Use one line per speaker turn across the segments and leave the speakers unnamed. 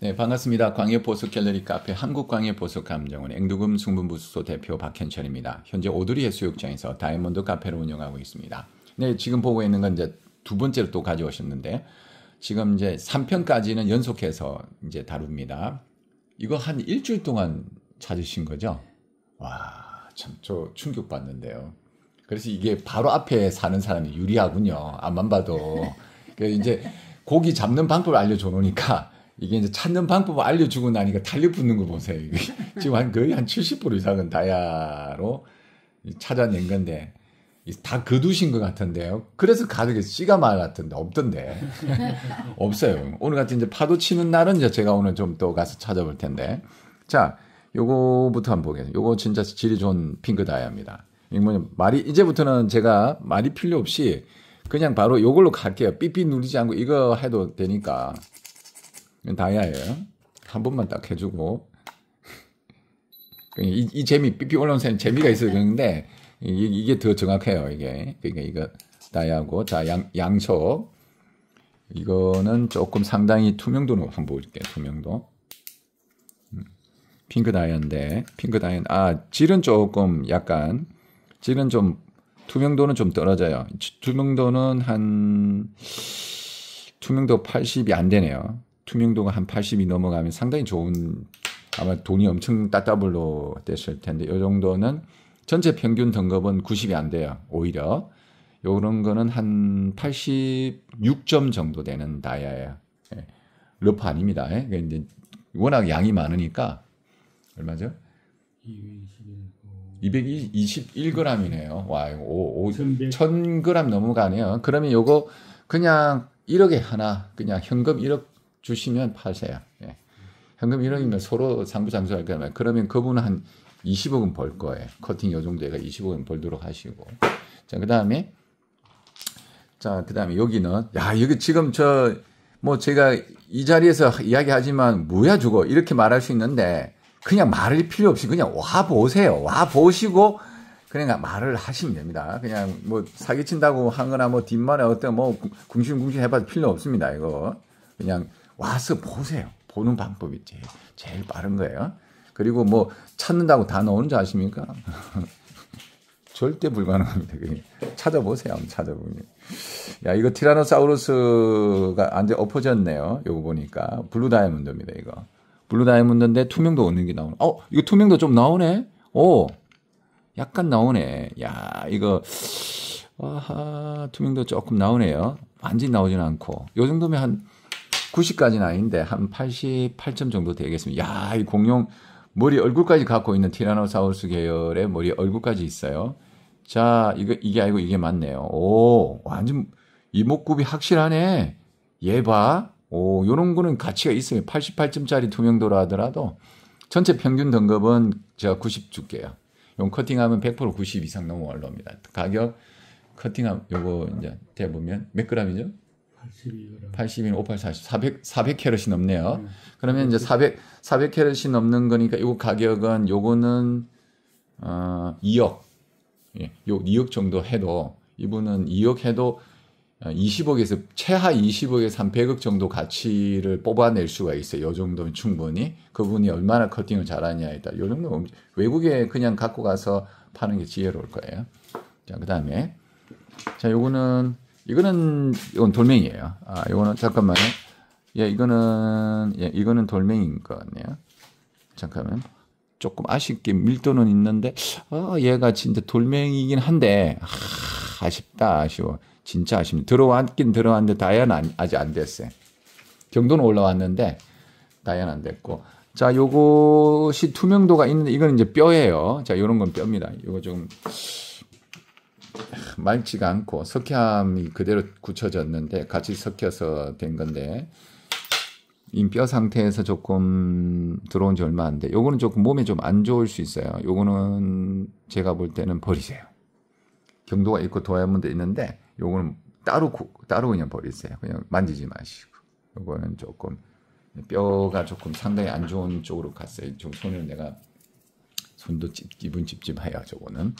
네, 반갑습니다. 광해 보석 갤러리 카페 한국광해 보석 감정원 앵두금 승분부수소 대표 박현철입니다. 현재 오드리 해수욕장에서 다이아몬드 카페를 운영하고 있습니다. 네, 지금 보고 있는 건 이제 두 번째로 또 가져오셨는데 지금 이제 3편까지는 연속해서 이제 다룹니다. 이거 한 일주일 동안 찾으신 거죠? 와, 참 저 충격받는데요. 그래서 이게 바로 앞에 사는 사람이 유리하군요. 안만 봐도. 이제 고기 잡는 방법을 알려줘 놓으니까 이게 이제 찾는 방법을 알려주고 나니까 달려 붙는 거 보세요. 지금 한 거의 한 70% 이상은 다야로 찾아낸 건데 다 거두신 것 같은데요. 그래서 가득에 씨가 말았던데 없던데 없어요. 오늘 같은 이제 파도 치는 날은 이제 제가 오늘 좀 또 가서 찾아볼 텐데 자 요거부터 한번 보겠습니다. 요거 진짜 질이 좋은 핑크 다야입니다 이거 뭐냐 말이 이제부터는 제가 말이 필요 없이 그냥 바로 요걸로 갈게요. 삐삐 누르지 않고 이거 해도 되니까 다이아예요. 한 번만 딱 해주고 그러니까 이, 이 재미 삐삐 올라오센 재미가 있어요. 그런데 이, 게더 정확해요. 이게 그러니까 이거 다이아고 자양 양초 이거는 조금 상당히 투명도로 한번 보여줄게요. 투명도 음. 핑크 다이아인데 핑크 다이아 아 질은 조금 약간 질은 좀 투명도는 좀 떨어져요. 투명도는 한 투명도 80이 안 되네요. 투명도가 한 80이 넘어가면 상당히 좋은 아마 돈이 엄청 따따블로 됐을 텐데 이 정도는 전체 평균 등급은 90이 안 돼요. 오히려 요런 거는 한 86점 정도 되는 다이아예요. 예. 러프 아닙니다. 예. 그러 워낙 양이 많으니까 얼마죠? 221g이네요. 와, 이거 오, 1000g 넘어가네요. 그러면 요거 그냥 1억에 하나, 그냥 현금 1억 주시면 팔세요. 예. 현금 1억이면 서로 상부 장수할 거예요. 그러면 그분은 한 20억은 벌 거예요. 커팅 요 정도 해가 20억은 벌도록 하시고. 자, 그 다음에, 자, 그 다음에 여기는, 야, 여기 지금 저, 뭐 제가 이 자리에서 이야기하지만 뭐야 저거 이렇게 말할 수 있는데 그냥 말을 필요 없이 그냥 와 보세요. 와 보시고 그냥 그러니까 말을 하시면 됩니다. 그냥 뭐 사기친다고 하거나 뭐 뒷말에 어떤 뭐 궁신궁신 해봐도 필요 없습니다. 이거 그냥 와서 보세요. 보는 방법이 제일, 제일 빠른 거예요. 그리고 뭐 찾는다고 다 나오는 줄 아십니까? 절대 불가능합니다. 찾아보세요. 찾아보면. 야, 이거 티라노사우루스가 안제 엎어졌네요. 요거 보니까. 블루 다이아몬드입니다, 이거. 블루 다이아몬드인데 투명도 없는 게 나오네. 어, 이거 투명도 좀 나오네? 오, 약간 나오네. 야, 이거, 아하, 투명도 조금 나오네요. 완전 나오진 않고. 요 정도면 한 90까지는 아닌데 한 88점 정도 되겠습니다. 야, 이 공룡 머리 얼굴까지 갖고 있는 티라노사우루스 계열의 머리 얼굴까지 있어요. 자, 이거 이게 아니고 이게 맞네요. 오, 완전 이목구비 확실하네. 얘 봐. 오, 요런 거는 가치가 있어요. 88점짜리 투명도라 하더라도 전체 평균 등급은 제가 90 줄게요. 용 커팅하면 100% 90 이상 넘어올 겁니다. 가격 커팅함 요거 이제 대보면 몇 그램이죠? 82g. 82는 58, 40. 400, 400캐럿이 넘네요. 네. 그러면 이제 400, 400캐럿이 넘는 거니까 이거 가격은 요거는, 어, 2억. 예, 요 2억 정도 해도, 이분은 2억 해도 20억에서, 어, 최하 20억에서 한 100억 정도 가치를 뽑아낼 수가 있어요. 요 정도면 충분히. 그분이 얼마나 커팅을 잘하냐에 따라. 요 정도 외국에 그냥 갖고 가서 파는 게 지혜로울 거예요. 자, 그 다음에. 자, 요거는 이거는 이건 돌멩이에요. 아, 이거는 잠깐만요. 예, 이거는 예, 이거는 돌멩이인 것 같네요. 잠깐만. 조금 아쉽게 밀도는 있는데 어, 얘가 진짜 돌멩이긴 한데 아, 쉽다 아쉬워. 진짜 아쉽네. 들어왔긴 들어왔는데 다이아는 아직 안 됐어요. 경도는 올라왔는데 다이아는 안 됐고. 자, 요것이 투명도가 있는데 이건 이제 뼈예요. 자, 요런 건 뼈입니다. 요거 좀 맑지가 않고 석회암이 그대로 굳혀졌는데 같이 섞여서 된 건데 인뼈 상태에서 조금 들어온 지 얼마 안 돼. 요거는 조금 몸에 좀 안 좋을 수 있어요. 요거는 제가 볼 때는 버리세요. 경도가 있고 도화문도 있는데 요거는 따로 따로 그냥 버리세요. 그냥 만지지 마시고. 요거는 조금 뼈가 조금 상당히 안 좋은 쪽으로 갔어요. 좀 손을 내가 손도 찝, 기분 찝찝해요. 저거는.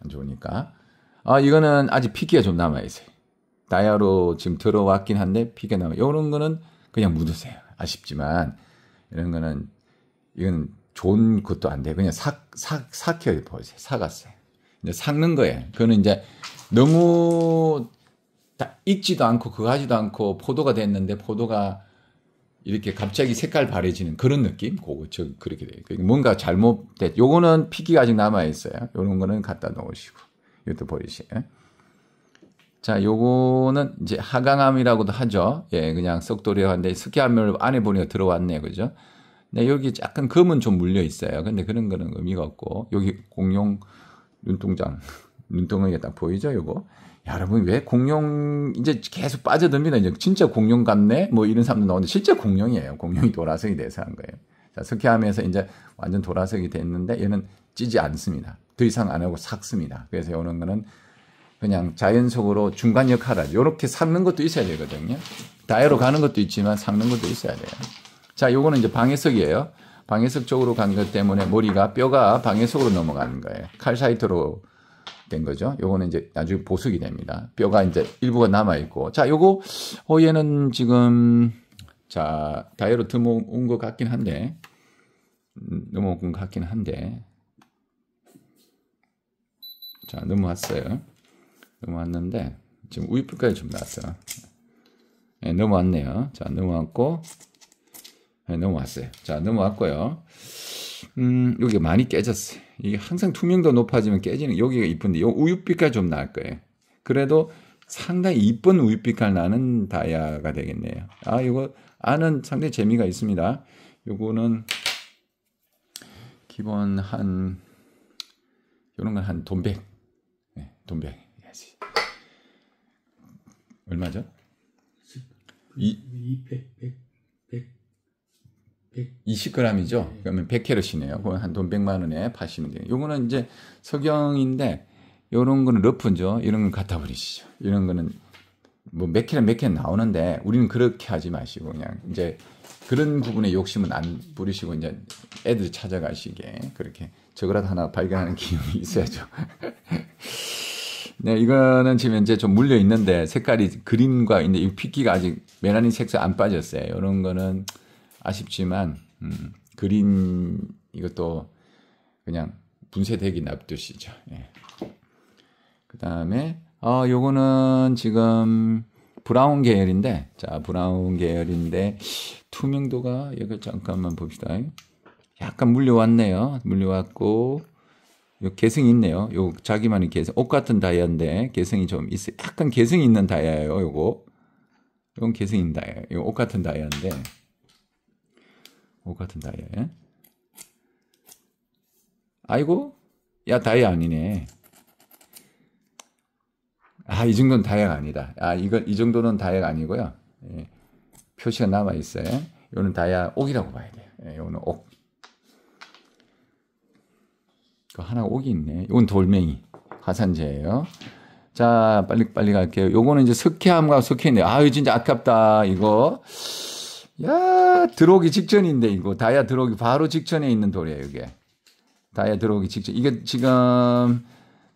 안 좋으니까. 아, 이거는 아직 피기가 좀 남아있어요. 다이아로 지금 들어왔긴 한데 피가 남아. 요런 거는 그냥 묻으세요. 아쉽지만 이런 거는 이건 좋은 것도 안 돼. 요 그냥 삭, 삭, 삭혀 버리세요. 삭았어요. 이제 삭는 거예요. 그거는 이제 너무 다 익지도 않고 그거 하지도 않고 포도가 됐는데 포도가 이렇게 갑자기 색깔 바래지는 그런 느낌? 그거 저 그렇게 돼 그러니까 뭔가 잘못됐. 요거는 피기가 아직 남아 있어요. 요런 거는 갖다 놓으시고 이것도 버리시. 자, 요거는 이제 하강암이라고도 하죠. 예, 그냥 썩도려 한데 석회암을 안에 보니까 들어왔네, 그죠? 근 여기 약간 금은 좀 물려 있어요. 근데 그런 거는 의미가 없고 여기 공룡 눈동장 눈동이가 딱 보이죠, 요거. 여러분 왜 공룡 이제 계속 빠져듭니다. 이제 진짜 공룡 같네 뭐 이런 사람도 나오는데 실제 공룡이에요. 공룡이 돌아서기 돼서 한 거예요. 자 석회하면서 이제 완전 돌아서기 됐는데 얘는 찌지 않습니다. 더 이상 안 하고 삭습니다. 그래서 오는 거는 그냥 자연 속으로 중간 역할을 하죠. 이렇게 삭는 것도 있어야 되거든요. 다이로 가는 것도 있지만 삭는 것도 있어야 돼요. 자, 요거는 이제 방해석이에요. 방해석 쪽으로 간 것 때문에 머리가 뼈가 방해석으로 넘어가는 거예요. 칼사이트로 된 거죠. 요거는 이제 나중에 보석이 됩니다. 뼈가 이제 일부가 남아 있고 자 요거 어 얘는 지금 자다이로드모것 같긴 한데 음, 넘어온 것 같긴 한데 자 넘어왔어요. 넘어왔는데 지금 우이풀까지 좀 나왔어요. 네, 넘어왔네요. 자 넘어왔고 네, 넘어왔어요. 자 넘어왔고요. 음, 여기 많이 깨졌어요. 이게 항상 투명도 높아지면 깨지는 여기가 이쁜데 요 우유빛깔 좀날 거예요. 그래도 상당히 이쁜 우유빛깔 나는 다이아가 되겠네요. 아, 이거 아는 상당히 재미가 있습니다. 요거는 기본 한 요런 건 한 돈백. 네, 돈백. 해야지. 얼마죠? 2 100, 20g이죠. 네. 그러면 100캐럿이네요. 그건 한돈 100만 원에 파시면 돼요. 요거는 이제 석영인데 요런 거는 러프죠. 이런 건 갖다 버리시죠. 이런 거는 뭐몇 캐럿 몇 캐럿 나오는데 우리는 그렇게 하지 마시고 그냥 이제 그런 부분에 욕심은 안 부리시고 이제 애들 찾아가시게 그렇게 저거라도 하나 발견하는 기능이 있어야죠. 네, 이거는 지금 이제 좀 물려 있는데 색깔이 그린과 있제이 핏기가 아직 메라닌 색소 안 빠졌어요. 이런 거는 아쉽지만 음, 그린 이것도 그냥 분쇄되기 납두시죠. 예. 그 다음에 어, 요거는 지금 브라운 계열인데 자 브라운 계열인데 투명도가 여기 잠깐만 봅시다. 약간 물려왔네요. 물려왔고 요 개성이 있네요. 요 자기만의 개성 옷 같은 다이아인데 개성이 좀 있어. 약간 개성이 있는 다이아예요. 요거 이건 개성인 다이아. 요옷 같은 다이아인데. 5 같은 다이아에 아이고 야 다이아 아니네 아 이 정도는 다이아가 아니다 아 이거 이 정도는 다이아가 아니고요 예, 표시가 남아 있어요 이거는 다이아 옥이라고 봐야 돼요 예, 이거는 옥그 하나 옥이 있네 이건 돌멩이 화산재예요 자, 빨리 빨리 갈게요. 요거는 이제 석회암과 석회인데 아유 진짜 아깝다 이거. 야 들어오기 직전인데 이거 다이아 들어오기 바로 직전에 있는 돌이에요 이게 다이아 들어오기 직전 이게 지금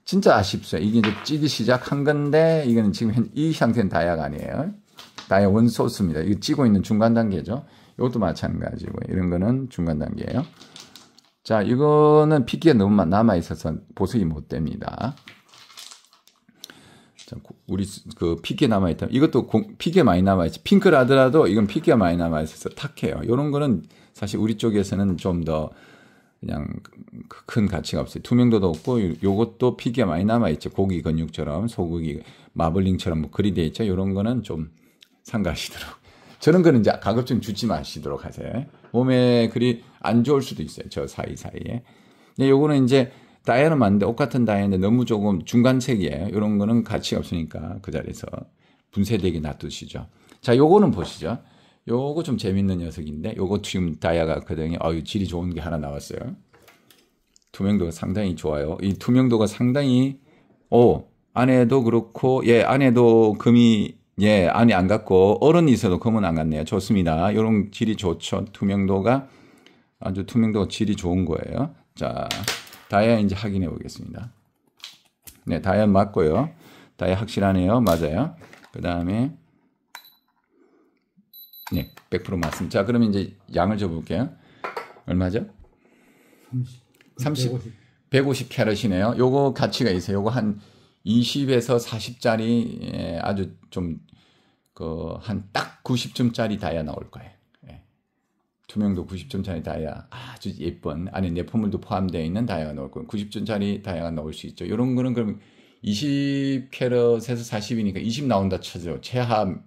진짜 아쉽어요 이게 이제 찌기 시작한 건데 이거는 지금 현, 이 상태는 다이아가 아니에요 다이아 원소스입니다 이거 찌고 있는 중간 단계죠 이것도 마찬가지고 이런 거는 중간 단계예요 자 이거는 피기가 너무 남아 있어서 보습이 못 됩니다 참 우리 그 피게 남아 있다. 이것도 공, 피게 많이 남아 있지. 핑크라더라도 이건 피게가 많이 남아 있어서 탁해요. 요런 거는 사실 우리 쪽에서는 좀 더 그냥 큰 가치가 없어요. 투명도도 없고 요것도 피게 많이 남아 있죠. 고기 근육처럼 소고기 마블링처럼 뭐 그리 돼 있죠. 요런 거는 좀 상가시도록 저런 거는 이제 가급적 주지 마시도록 하세요. 몸에 그리 안 좋을 수도 있어요. 저 사이사이에. 근데 요거는 이제 다이아는 맞는데 옷 같은 다이아인데 너무 조금 중간색이에요. 이런 거는 가치 가 없으니까 그 자리에서 분쇄되게 놔두시죠. 자, 요거는 보시죠. 요거 좀 재밌는 녀석인데 요거 지금 다이아가 그등이 어유 질이 좋은 게 하나 나왔어요. 투명도가 상당히 좋아요. 이 투명도가 상당히 오 안에도 그렇고 예 안에도 금이 예안에안 갔고 어른이 있어도 금은 안 갔네요. 좋습니다. 요런 질이 좋죠. 투명도가 아주 투명도 질이 좋은 거예요. 자. 다이아인지 확인해 보겠습니다. 네, 다이아 맞고요. 다이아 확실하네요. 맞아요. 그 다음에 네, 100% 맞습니다. 자, 그러면 이제 양을 줘볼게요. 얼마죠? 30. 150 캐럿이네요. 요거 가치가 있어요. 요거 한 20에서 40짜리 예, 아주 좀 그 한 딱 90점짜리 다이아 나올 거예요. 투명도 90점짜리 다이아 아주 예쁜 아니 내포물도 포함되어 있는 다이아가 나올 거예요. 90점짜리 다이아가 나올 수 있죠. 이런 거는 그럼 20 캐럿에서 40이니까 20 나온다 쳐죠. 최하를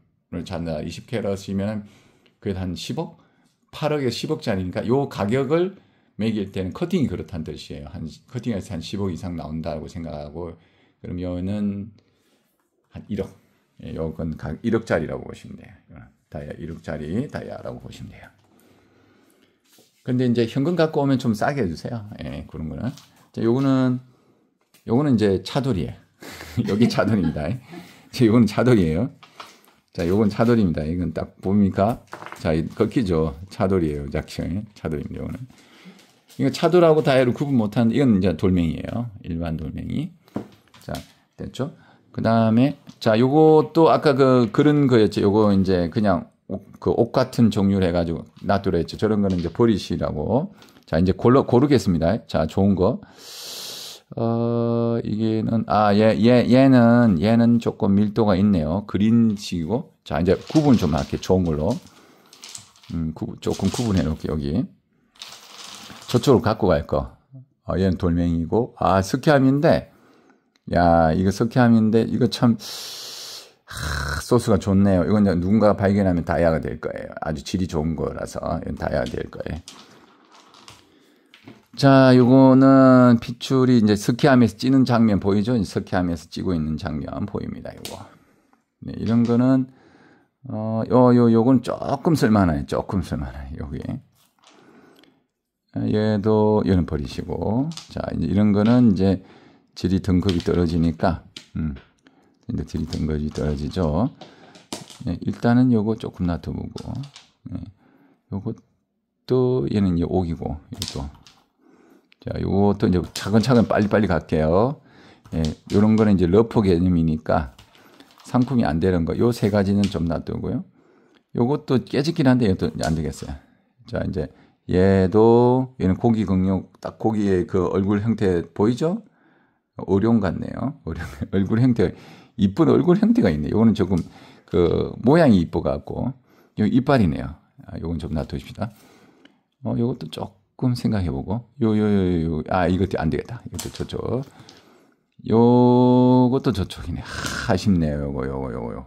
찾는다. 20 캐럿이면 그게 한 10억? 8억에 10억짜리니까 요 가격을 매길 때는 커팅이 그렇다는 뜻이에요. 한 커팅에서 한 10억 이상 나온다고 생각하고 그럼 요는 한 1억. 예, 요건 각 1억짜리라고 보시면 돼요. 어, 다이아 1억짜리 다이아라고 보시면 돼요. 근데 이제 현금 갖고 오면 좀 싸게 해주세요. 예, 그런 거는. 자, 요거는, 요거는 이제 차돌이에요. 여기 차돌입니다. 자, 요거 차돌이에요. 자, 요건 차돌입니다. 이건 딱 봅니까? 자, 걷기죠. 차돌이에요. 작시형이. 차돌입니다. 요거는. 이거 차돌하고 다이를 구분 못하 이건 이제 돌멩이에요. 일반 돌멩이. 자, 됐죠? 그 다음에, 자, 요것도 아까 그, 그런 거였죠. 요거 이제 그냥 그옷 같은 종류를 해가지고 놔두려 했죠. 저런 거는 이제 버리시라고. 자, 이제 골라, 고르겠습니다. 자, 좋은 거. 어, 이게는, 아, 얘, 예, 얘, 예, 얘는, 얘는 조금 밀도가 있네요. 그린식이고. 자, 이제 구분 좀 할게요. 좋은 걸로. 음, 구분, 조금 구분해 놓을게요, 여기. 저쪽으로 갖고 갈 거. 어, 얘는 돌멩이고. 아, 석회암인데. 야, 이거 석회암인데, 이거 참. 하, 소스가 좋네요. 이건 누군가가 발견하면 다이아가 될 거예요. 아주 질이 좋은 거라서 이건 다이아가 될 거예요. 자, 요거는 피출이 이제 스키하면서 찌는 장면 보이죠? 스키하면서 찌고 있는 장면 보입니다. 이거 네, 이런 거는 어, 요, 요, 요건 조금 쓸만해요. 조금 쓸만해요. 여기. 얘도, 얘는 버리시고. 자, 이런 거는 이제 질이 등급이 떨어지니까, 음. 이제 드리던 것이 떨어지죠. 예, 일단은 요거 조금 놔둬보고, 예, 요것도 얘는 이제 5기고, 이것도. 자, 요것도 이제 차근차근 빨리빨리 갈게요. 예, 요런 거는 이제 러프 개념이니까 상품이 안 되는 거, 요 세 가지는 좀 놔두고요. 요것도 깨지긴 한데 이것도 안 되겠어요. 자, 이제 얘도 얘는 고기 경력 딱 고기의 그 얼굴 형태 보이죠? 어룡 같네요. 어룡, 얼굴 형태 이쁜 얼굴 형태가 있네. 요거는 조금 그 모양이 이뻐 갖고 이빨이네요. 아, 이건좀 놔둡시다. 어, 이것도 조금 생각해 보고 요 요 요요아 이것도 안 되겠다. 이것도 저쪽. 요것도 저쪽이네. 아, 아쉽네요. 요거 요거 요거 요.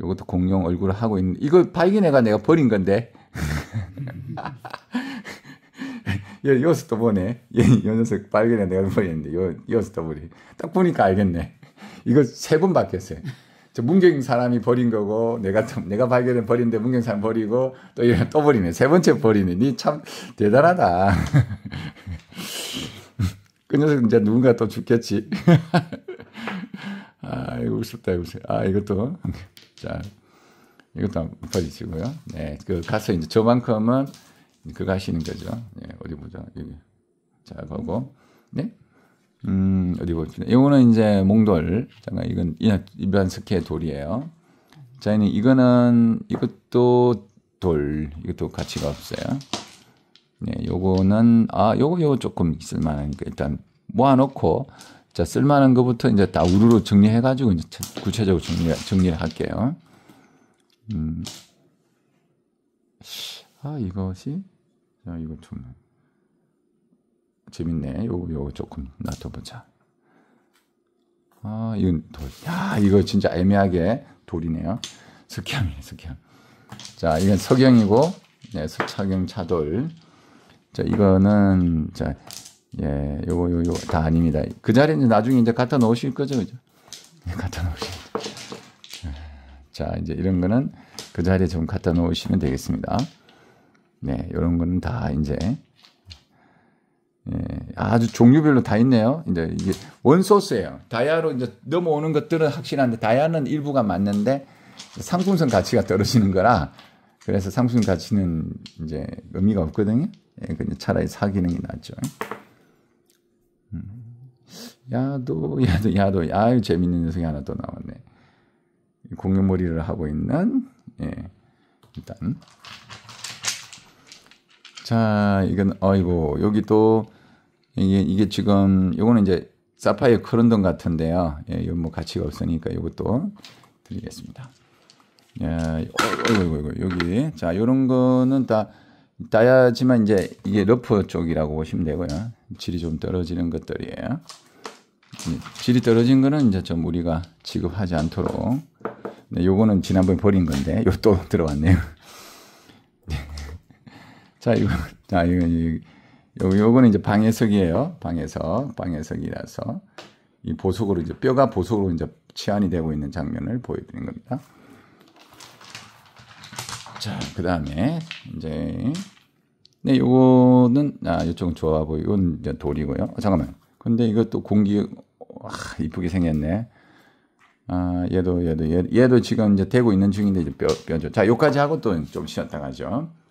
요것도 공룡 얼굴을 하고 있는 이거 발견해가 내가 버린 건데. 요, 요스도 보네. 요, 요 녀석 발견해 내가 버렸는데, 요, 요스도 보니. 딱 보니까 알겠네. 이걸 세번 바뀌었어요. 저 문경 사람이 버린 거고 내가 내가 발견해 버린데 문경 사람 버리고 또 이런 또 버리네 세 번째 버리네 니 참 대단하다. 그 녀석 이제 누군가 또 죽겠지. 아 이거 웃었다 이거 아 이것도 자 이것도 한번 버리시고요. 네 그 가서 이제 저만큼은 그거 하시는 거죠. 네, 어디 보자 여기 자 보고 네 음, 어디 볼까요? 이거는 이제 몽돌. 잠깐, 이건 이란스케 돌이에요. 자, 이는 이거는, 이것도 돌. 이것도 가치가 없어요. 네, 요거는, 아, 요거, 요거 조금 쓸만하니까 일단 모아놓고, 자, 쓸만한 것부터 이제 다 우르르 정리해가지고 이제 구체적으로 정리, 정리를 할게요. 음. 아, 이것이, 자, 이거 좀. 재밌네. 요요 조금 놔둬보자. 아 이건 돌. 야 이거 진짜 애매하게 돌이네요. 석양이에요 석양. 자 이건 석양이고 네 석차경 차돌. 자 이거는 자 예, 요거, 요, 요, 다 아닙니다. 그 자리에 나중에 이제 갖다 놓으실 거죠, 그죠? 네, 갖다 놓으실 자, 이제 이런 거는 그 자리에 좀 갖다 놓으시면 되겠습니다. 네, 요런 거는 다 이제 예, 아주 종류별로 다 있네요. 이제 이게 원소스예요. 다이아로 이제 넘어오는 것들은 확실한데 다이아는 일부가 맞는데 상품성 가치가 떨어지는 거라 그래서 상품성 가치는 이제 의미가 없거든요. 예, 그냥 차라리 사기능이 낫죠. 음. 야도 야도 야도 아유 재밌는 녀석이 하나 또 나왔네. 공유머리를 하고 있는 예, 일단 자, 이건 어이고 여기 또 이게 이게 지금 요거는 이제 사파이어 크런돈 같은데요. 예, 이건 뭐 가치가 없으니까 요것도 드리겠습니다. 예, 어이구, 어이구, 여기. 자, 요런 거는 다다야지만 이제 이게 러프 쪽이라고 보시면 되고요. 질이 좀 떨어지는 것들이에요. 음, 질이 떨어진 거는 이제 좀 우리가 지급하지 않도록. 네, 요거는 지난번에 버린 건데, 요 또 들어왔네요. 자, 이거, 자, 이거, 이거, 요거는 이제 방해석이에요. 방해석, 방해석이라서. 이 보석으로 이제 뼈가 보석으로 이제 치안이 되고 있는 장면을 보여드린 겁니다. 자, 그 다음에 이제 네, 요거는 아, 요쪽은 좋아 보이. 이건 이제 돌이고요. 아, 잠깐만. 근데 이것도 공기 와, 이쁘게 생겼네. 아, 얘도 얘도 얘, 얘도 지금 이제 되고 있는 중인데 이제 뼈 뼈죠. 자, 요까지 하고 또 좀 쉬었다 가죠.